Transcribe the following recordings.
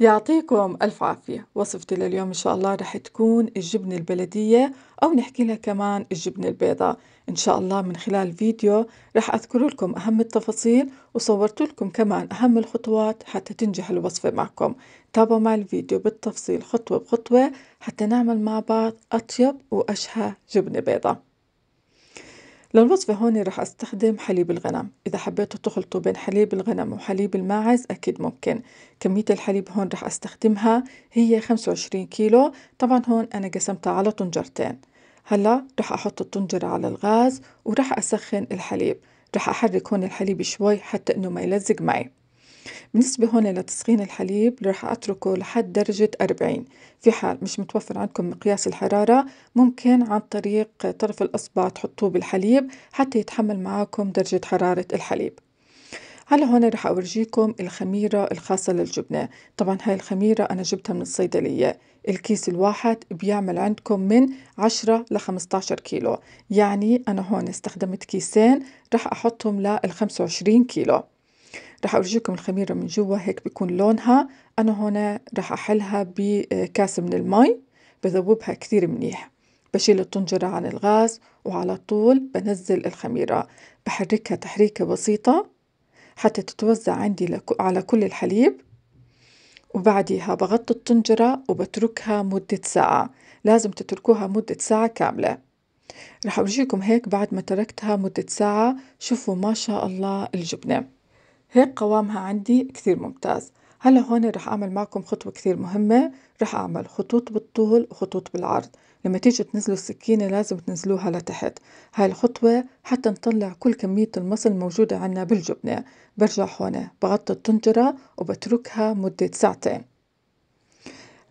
يعطيكم ألف عافية وصفتي لليوم إن شاء الله رح تكون الجبنة البلدية أو نحكي لها كمان الجبنة البيضاء إن شاء الله من خلال فيديو رح أذكر لكم أهم التفاصيل وصورت لكم كمان أهم الخطوات حتى تنجح الوصفة معكم تابعوا مع الفيديو بالتفصيل خطوة بخطوة حتى نعمل مع بعض أطيب وأشهى جبنة بيضاء للوصفة هون رح أستخدم حليب الغنم إذا حبيتوا تخلطوا بين حليب الغنم وحليب الماعز أكيد ممكن كمية الحليب هون رح أستخدمها هي 25 كيلو طبعا هون أنا قسمتها على طنجرتين هلا رح أحط الطنجرة على الغاز ورح أسخن الحليب رح أحرك هون الحليب شوي حتى إنه ما يلزق معي بالنسبة هون لتسخين الحليب راح أتركه لحد درجة أربعين في حال مش متوفر عندكم مقياس الحرارة ممكن عن طريق طرف الإصبع تحطوه بالحليب حتى يتحمل معاكم درجة حرارة الحليب هلا هون رح أورجيكم الخميرة الخاصة للجبنة طبعا هاي الخميرة أنا جبتها من الصيدلية الكيس الواحد بيعمل عندكم من 10 ل 15 كيلو يعني أنا هون استخدمت كيسين رح أحطهم لل 25 كيلو رح أورجيكم الخميرة من جوا هيك بيكون لونها أنا هون رح أحلها بكاس من المي بذوبها كثير منيح بشيل الطنجرة عن الغاز وعلى طول بنزل الخميرة بحركها تحريكة بسيطة حتى تتوزع عندي على كل الحليب وبعديها بغطي الطنجرة وبتركها مدة ساعة لازم تتركوها مدة ساعة كاملة رح أورجيكم هيك بعد ما تركتها مدة ساعة شوفوا ما شاء الله الجبنة هيك قوامها عندي كثير ممتاز هلا هون رح أعمل معكم خطوة كثير مهمة رح أعمل خطوط بالطول وخطوط بالعرض لما تيجي تنزلوا السكينة لازم تنزلوها لتحت هاي الخطوة حتى نطلع كل كمية المصل الموجودة عنا بالجبنة برجع هون بغطي الطنجرة وبتركها مدة ساعتين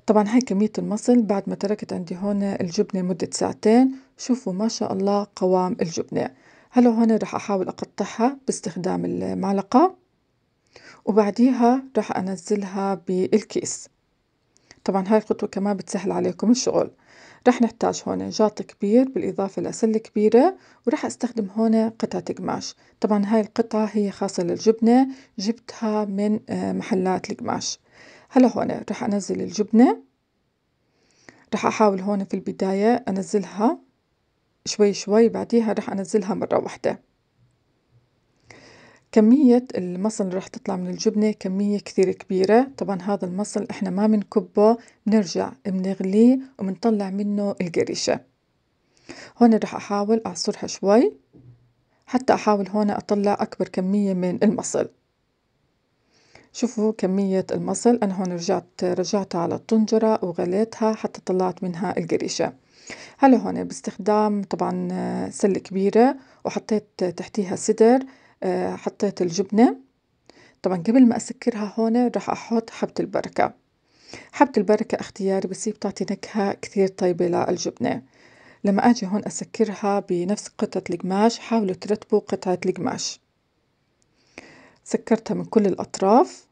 طبعا هاي كمية المصل بعد ما تركت عندي هون الجبنة مدة ساعتين شوفوا ما شاء الله قوام الجبنة هلا هون رح أحاول أقطعها باستخدام المعلقة وبعديها رح أنزلها بالكيس طبعا هاي الخطوة كمان بتسهل عليكم الشغل رح نحتاج هون جاط كبير بالإضافة لسلة كبيرة ورح أستخدم هون قطعة قماش طبعا هاي القطعة هي خاصة للجبنة جبتها من آه، محلات القماش هلا هون رح أنزل الجبنة رح أحاول هون في البداية أنزلها شوي شوي بعديها رح أنزلها مرة واحدة كمية المصل اللي راح تطلع من الجبنة كمية كثير كبيرة طبعا هذا المصل احنا ما بنكبه بنرجع بنغليه وبنطلع منه القريشة هون راح احاول اعصرها شوي حتى احاول هون اطلع اكبر كمية من المصل شوفوا كمية المصل أنا هون رجعت رجعتها على الطنجرة وغليتها حتى طلعت منها القريشة هلا هون باستخدام طبعا سلة كبيرة وحطيت تحتيها سدر آه، حطيت الجبنة طبعا قبل ما أسكرها هون راح أحط حبة البركة حبة البركة اختياري بس هي بتعطي نكهة كثير طيبة للجبنة لما أجي هون أسكرها بنفس قطعة القماش حاولوا ترتبوا قطعة القماش سكرتها من كل الأطراف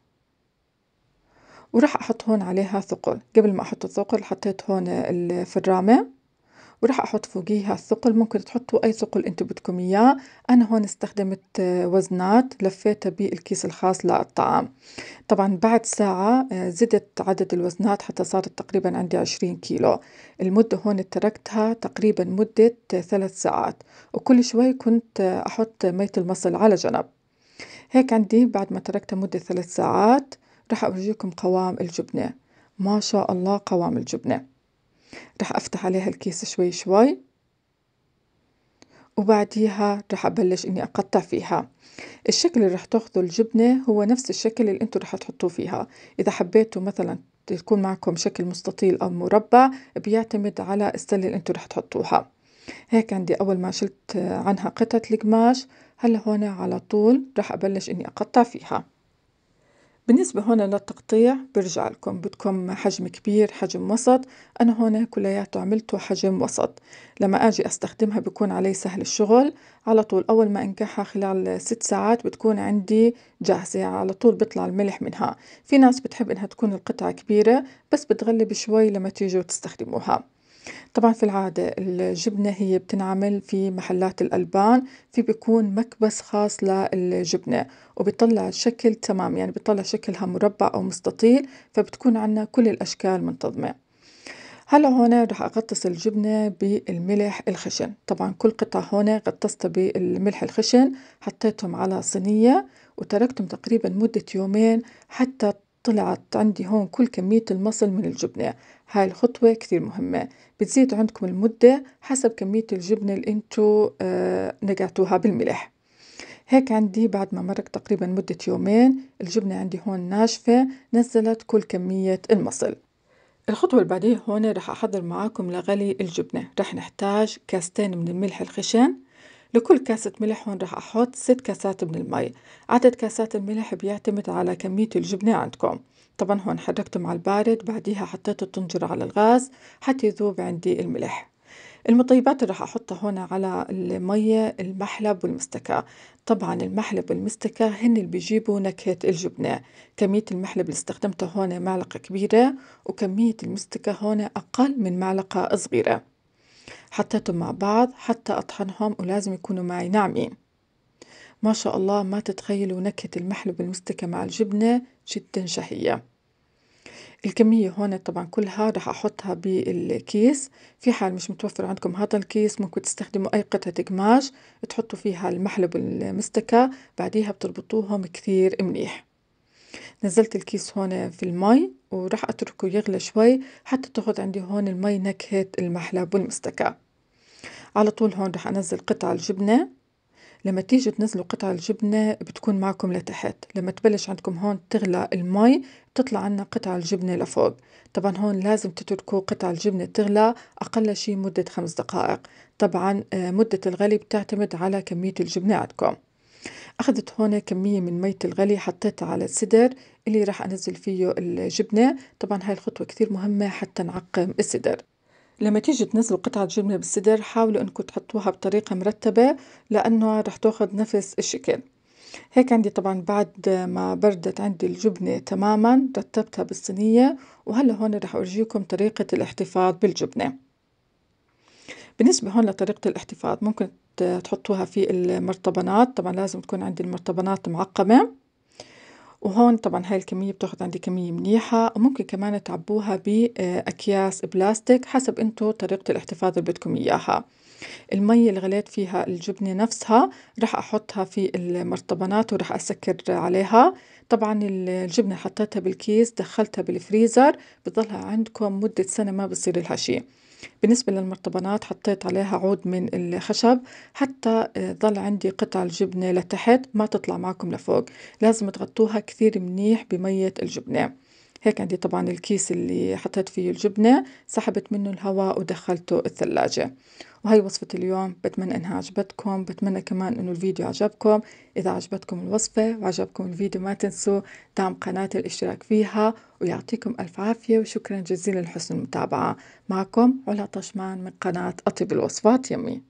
وراح أحط هون عليها ثقل قبل ما أحط الثقل حطيت هون الفرامة وراح احط فوقيها الثقل ممكن تحطوا اي ثقل انتو بدكم اياه انا هون استخدمت آه، وزنات لفيتها بالكيس الخاص للطعام طبعا بعد ساعة آه، زدت عدد الوزنات حتى صارت تقريبا عندي عشرين كيلو المدة هون تركتها تقريبا مدة آه، ثلاث ساعات وكل شوي كنت احط مية المصل على جنب هيك عندي بعد ما تركتها مدة ثلاث ساعات راح أورجيكم قوام الجبنة ما شاء الله قوام الجبنة رح أفتح عليها الكيس شوي شوي وبعديها رح أبلش إني أقطع فيها الشكل اللي رح تاخده الجبنة هو نفس الشكل اللي انتو رح تحطوه فيها إذا حبيتوا مثلا يكون معكم شكل مستطيل أو مربع بيعتمد على السلة اللي انتو رح تحطوها هيك عندي أول ما شلت عنها قطعة القماش هلا هون على طول رح أبلش إني أقطع فيها بالنسبة هون للتقطيع برجع لكم بدكم حجم كبير حجم وسط أنا هون كلياته عملته حجم وسط لما أجي أستخدمها بكون علي سهل الشغل على طول أول ما أنقعها خلال ست ساعات بتكون عندي جاهزة على طول بيطلع الملح منها في ناس بتحب إنها تكون القطعة كبيرة بس بتغلب شوي لما تيجوا تستخدموها. طبعًا في العادة الجبنة هي بتنعمل في محلات الألبان، في بيكون مكبس خاص للجبنة، وبيطلع شكل تمام يعني بيطلع شكلها مربع أو مستطيل، فبتكون عنا كل الأشكال منتظمة، هلا هون راح أغطس الجبنة بالملح الخشن، طبعًا كل قطعة هون غطستها بالملح الخشن، حطيتهم على صينية وتركتهم تقريبًا مدة يومين حتى طلعت عندي هون كل كمية المصل من الجبنة هاي الخطوة كثير مهمة بتزيد عندكم المدة حسب كمية الجبنة اللي انتو آه، نقعتوها بالملح هيك عندي بعد ما مرق تقريبا مدة يومين الجبنة عندي هون ناشفة نزلت كل كمية المصل الخطوة البعدية هون رح أحضر معاكم لغلي الجبنة رح نحتاج كاستين من الملح الخشن لكل كاسة ملح هون رح أحط ست كاسات من المي عدد كاسات الملح بيعتمد على كمية الجبنة عندكم طبعا هون حركته مع البارد بعديها حطيت الطنجرة على الغاز حتى يذوب عندي الملح المطيبات اللي راح احطها هون على المية المحلب والمستكة طبعا المحلب والمستكة هن اللي بيجيبوا نكهة الجبنة كمية المحلب اللي استخدمته هون معلقة كبيرة وكمية المستكة هون أقل من معلقة صغيرة حطيتهم مع بعض حتى أطحنهم ولازم يكونوا معي ناعمين إيه. ما شاء الله ما تتخيلوا نكهة المحلب المستكة مع الجبنة جدا شهية الكمية هون طبعا كلها رح أحطها بالكيس في حال مش متوفر عندكم هذا الكيس ممكن تستخدموا أي قطعة قماش تحطوا فيها المحلب المستكة بعديها بتربطوهم كثير منيح نزلت الكيس هون في المي وراح أتركه يغلى شوي حتى تاخد عندي هون المي نكهة المحلب والمستكة على طول هون راح أنزل قطع الجبنة لما تيجوا تنزلوا قطع الجبنة بتكون معكم لتحت لما تبلش عندكم هون تغلى المي بتطلع عنا قطع الجبنة لفوق طبعا هون لازم تتركوا قطع الجبنة تغلى أقل شي مدة خمس دقائق طبعا آه، مدة الغلي بتعتمد على كمية الجبنة عندكم أخذت هون كمية من مية الغلي حطيتها على السدر اللي راح أنزل فيه الجبنة طبعا هاي الخطوة كتير مهمة حتى نعقم السدر لما تيجي تنزلوا قطعة جبنة بالسدر حاولوا انكم تحطوها بطريقة مرتبة لأنه رح تأخذ نفس الشكل هيك عندي طبعا بعد ما بردت عندي الجبنة تماما رتبتها بالصينية وهلا هون رح أورجيكم طريقة الاحتفاظ بالجبنة بالنسبة هون لطريقة الاحتفاظ ممكن تحطوها في المرطبانات طبعا لازم تكون عندي المرطبانات معقمة وهون طبعا هاي الكمية بتاخد عندي كمية منيحة وممكن كمان تعبوها بأكياس بلاستيك حسب انتو طريقة الاحتفاظ اللي بدكم إياها المي اللي غليت فيها الجبنة نفسها رح أحطها في المرطبانات ورح أسكر عليها طبعا الجبنة حطيتها بالكيس دخلتها بالفريزر بتضلها عندكم مدة سنة ما بصير لها شي بالنسبة للمرطبانات حطيت عليها عود من الخشب حتى آه، ظل عندي قطع الجبنة لتحت ما تطلع معكم لفوق لازم تغطوها كثير منيح بمية الجبنة. هيك عندي طبعا الكيس اللي حطيت فيه الجبنة سحبت منه الهواء ودخلته الثلاجة وهي وصفة اليوم بتمنى انها عجبتكم بتمنى كمان انه الفيديو عجبكم اذا عجبتكم الوصفة وعجبكم الفيديو ما تنسوا دعم قناتي الاشتراك فيها ويعطيكم الف عافية وشكرا جزيلا لحسن المتابعة معكم علا طشمان من قناة اطيب الوصفات يمي